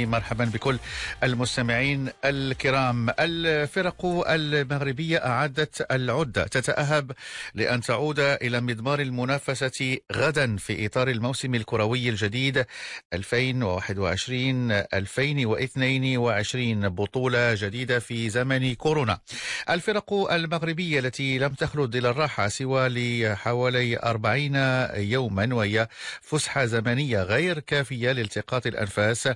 مرحبا بكل المستمعين الكرام الفرق المغربية أعدت العدة تتأهب لأن تعود إلى مضمار المنافسة غدا في إطار الموسم الكروي الجديد 2021-2022 بطولة جديدة في زمن كورونا الفرق المغربية التي لم تخلد إلى الراحة سوى لحوالي 40 يوما وهي فسحة زمنية غير كافية لالتقاط الأنفاس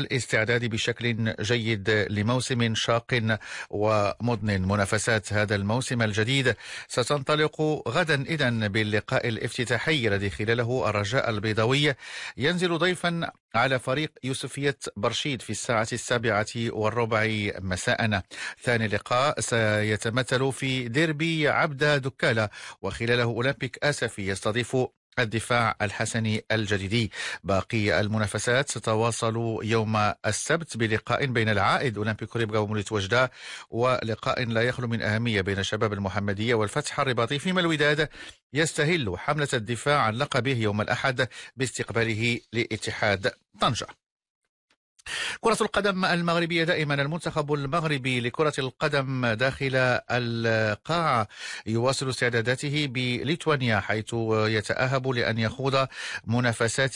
والاستعداد بشكل جيد لموسم شاق ومضن منافسات هذا الموسم الجديد ستنطلق غدا إذا باللقاء الافتتاحي الذي خلاله الرجاء البيضاوي ينزل ضيفا على فريق يوسفية برشيد في الساعة السابعة والربع مساء ثاني لقاء سيتمثل في ديربي عبد دكالة وخلاله أولمبيك آسفي يستضيف الدفاع الحسني الجديدي باقي المنافسات ستواصل يوم السبت بلقاء بين العائد أولمبي ريبغا وموليت وجدة ولقاء لا يخلو من أهمية بين شباب المحمدية والفتح الرباطي فيما الوداد يستهل حملة الدفاع عن لقبه يوم الأحد باستقباله لاتحاد طنجة كرة القدم المغربية دائما المنتخب المغربي لكرة القدم داخل القاعة يواصل استعداداته بليتوانيا حيث يتأهب لأن يخوض منافسات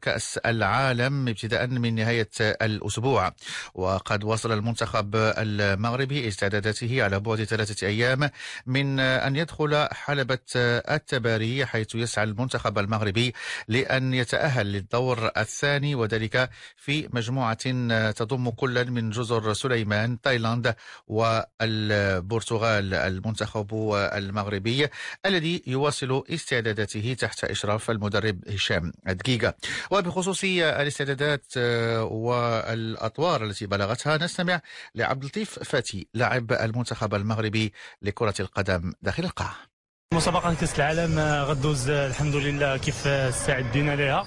كأس العالم ابتداء من نهاية الأسبوع وقد واصل المنتخب المغربي استعداداته على بعد ثلاثة أيام من أن يدخل حلبة التباري حيث يسعى المنتخب المغربي لأن يتأهل للدور الثاني وذلك في مجموعة مجموعة تضم كل من جزر سليمان تايلاند والبرتغال المنتخب المغربي الذي يواصل استعداداته تحت إشراف المدرب هشام دقيقة وبخصوص الاستعدادات والأطوار التي بلغتها نستمع لعبد اللطيف فاتي لاعب المنتخب المغربي لكرة القدم داخل القاعة مسابقة كأس العالم آه، غدوز آه، الحمد لله كيف استعدينا لها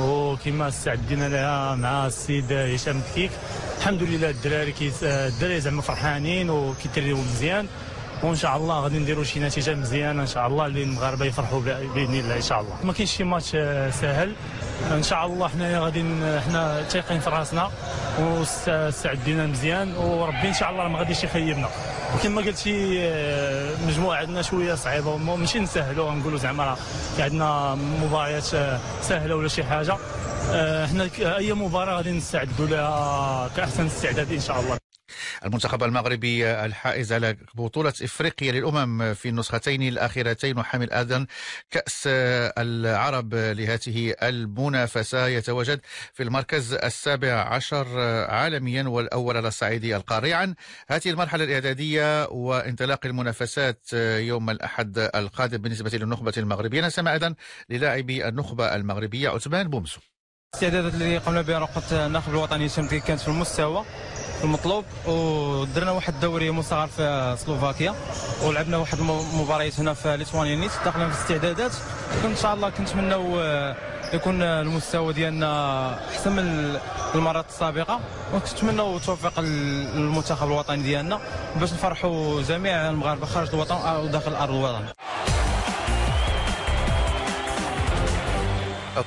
وكما استعدينا لها مع السيد هشام مكتيك الحمد لله الدراري الدراري زعما فرحانين وكيتريو مزيان وان شاء الله غادي نديروا شي نتيجه مزيانه ان شاء الله اللي المغاربه يفرحوا باذن الله ان شاء الله ما كاينش شي ماتش آه، سهل ان شاء الله حنايا غادي حنا تايقين في راسنا واستعدينا مزيان وربي ان شاء الله ما غاديش يخيبنا كما قلتي آه، مجموعه عندنا شويه صعيبه ماشي نسهلوها نقولوا زعما راه عندنا مباريات آه، سهله ولا شي حاجه احنا آه، اي مباراه غادي نستعدوا لها كاحسن استعداد ان شاء الله المنتخب المغربي الحائز على بطولة إفريقيا للأمم في النسختين الأخيرتين وحامل أيضا كأس العرب لهذه المنافسة يتواجد في المركز السابع عشر عالميا والأول على الصعيد القاري عن هذه المرحلة الإعدادية وانطلاق المنافسات يوم الأحد القادم بالنسبة للنخبة المغربية نسمع أيضا للاعبي النخبة المغربية عثمان بومسو الاستعدادات اللي قمنا بها رقة الناخب الوطني الشمسي كانت في المستوى المطلوب ودرنا واحد الدوري مصغر في سلوفاكيا ولعبنا واحد المباريات هنا في ليتوانيا نيت دخلنا في الاستعدادات وان شاء الله كنتمناو آه، يكون آه، المستوى ديالنا احسن من المرات السابقه ونتمنوا التوفيق للمنتخب الوطني ديالنا باش نفرحوا جميع المغاربه خارج الوطن وداخل آه، ارض الوطن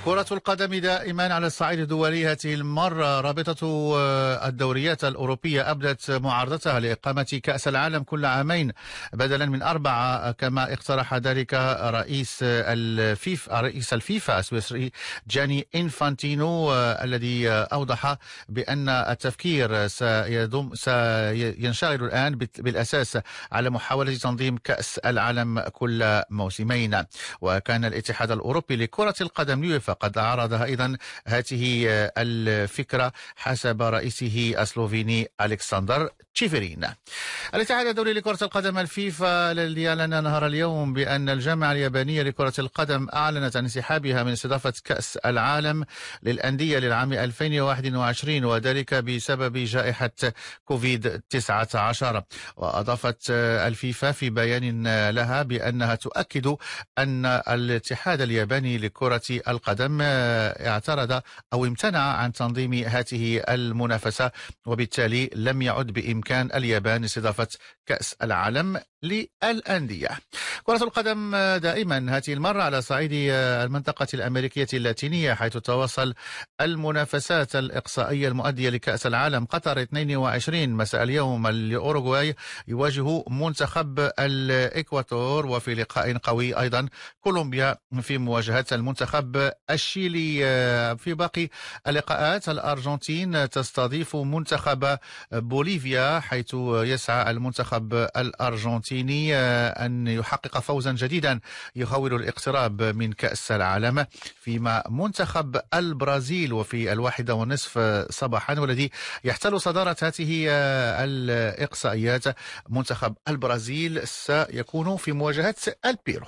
كرة القدم دائما على الصعيد الدولي هذه المرة رابطة آه، الدوريات الأوروبية أبدت معارضتها لإقامة كأس العالم كل عامين بدلا من أربعة آه، كما اقترح ذلك رئيس آه، الفيفا رئيس الفيفا السويسري جاني إنفانتينو الذي أوضح بأن التفكير سيضم سينشغل الآن بالأساس على محاولة تنظيم كأس العالم كل موسمين وكان الاتحاد الأوروبي لكرة القدم فقد أعرض أيضا هذه آه، الفكرة حسب رئيسه السلوفيني ألكسندر تشيفرين الاتحاد الدولي لكرة القدم الفيفا الذي أعلن نهار اليوم بأن الجامعة اليابانية لكرة القدم أعلنت عن انسحابها من استضافة كأس العالم للأندية للعام 2021 وذلك بسبب جائحة كوفيد 19 وأضافت آه، الفيفا في بيان آه، لها بأنها تؤكد أن الاتحاد الياباني لكرة القدم القدم آه، اعترض أو امتنع عن تنظيم هذه المنافسة وبالتالي لم يعد بإمكان اليابان استضافة كأس العالم للأندية كرة القدم آه، دائما هذه المرة على صعيد آه، المنطقة الأمريكية اللاتينية حيث تواصل المنافسات الإقصائية المؤدية لكأس العالم قطر 22 مساء اليوم الأوروغواي يواجه منتخب الإكواتور وفي لقاء قوي أيضا كولومبيا في مواجهة المنتخب الشيلي آه، في باقي اللقاءات الأرجنتين تستضيف منتخب بوليفيا حيث يسعى المنتخب الأرجنتيني الصيني آه، أن يحقق فوزا جديدا يخول الاقتراب من كأس العالم فيما منتخب البرازيل وفي الواحدة ونصف صباحا والذي يحتل صدارة هذه آه، الإقصائيات منتخب البرازيل سيكون في مواجهة البيرو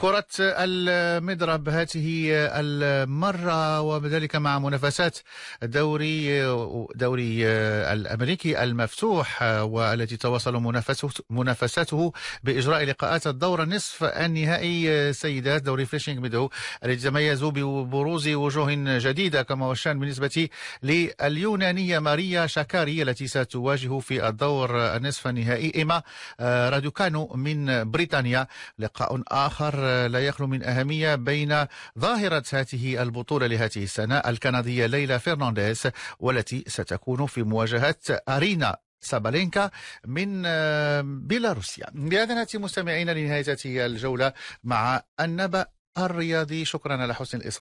كرة المضرب هذه المرة وبذلك مع منافسات دوري دوري الأمريكي المفتوح والتي تواصل منافساته بإجراء لقاءات الدور النصف النهائي سيدات دوري فليشينغ ميدو التي تميز ببروز وجوه جديدة كما هو الشان بالنسبة لليونانية ماريا شاكاري التي ستواجه في الدور النصف النهائي إيما آه، رادوكانو من بريطانيا لقاء آخر لا يخلو من أهمية بين ظاهرة هذه البطولة لهذه السنة الكندية ليلى فرنانديز والتي ستكون في مواجهة أرينا سابالينكا من آه، بيلاروسيا بهذا نأتي مستمعينا لنهاية هذه الجولة مع النبأ الرياضي شكرا على حسن الإصغاء